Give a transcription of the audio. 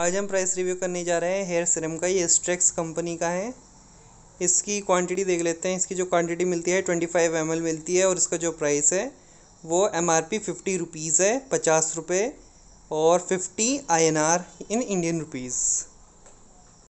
आज हम price review करने जा रहे हैं हेयर सीरम का ये स्ट्रेक्स कंपनी का है इसकी क्वांटिटी देख लेते हैं इसकी जो क्वांटिटी मिलती है ट्वेंटी फाइव एम मिलती है और इसका जो प्राइस है वो M R P fifty rupees है पचास रुपये और fifty I N R in Indian rupees